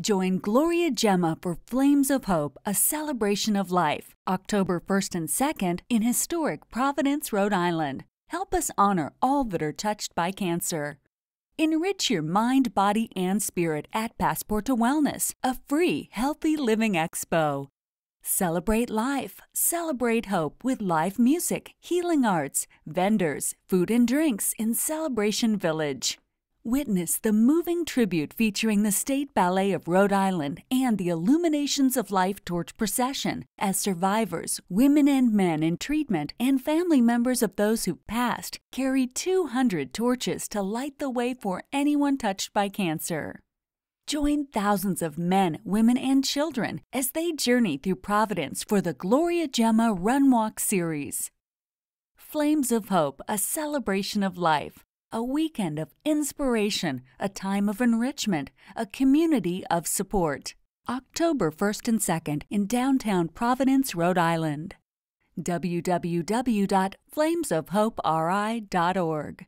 Join Gloria Gemma for Flames of Hope, a celebration of life, October 1st and 2nd in historic Providence, Rhode Island. Help us honor all that are touched by cancer. Enrich your mind, body, and spirit at Passport to Wellness, a free, healthy living expo. Celebrate life, celebrate hope with live music, healing arts, vendors, food and drinks in Celebration Village. Witness the moving tribute featuring the State Ballet of Rhode Island and the Illuminations of Life Torch Procession as survivors, women and men in treatment, and family members of those who passed carry 200 torches to light the way for anyone touched by cancer. Join thousands of men, women, and children as they journey through Providence for the Gloria Gemma Run Walk series. Flames of Hope, a celebration of life a weekend of inspiration, a time of enrichment, a community of support. October 1st and 2nd in downtown Providence, Rhode Island. www.flamesofhoperi.org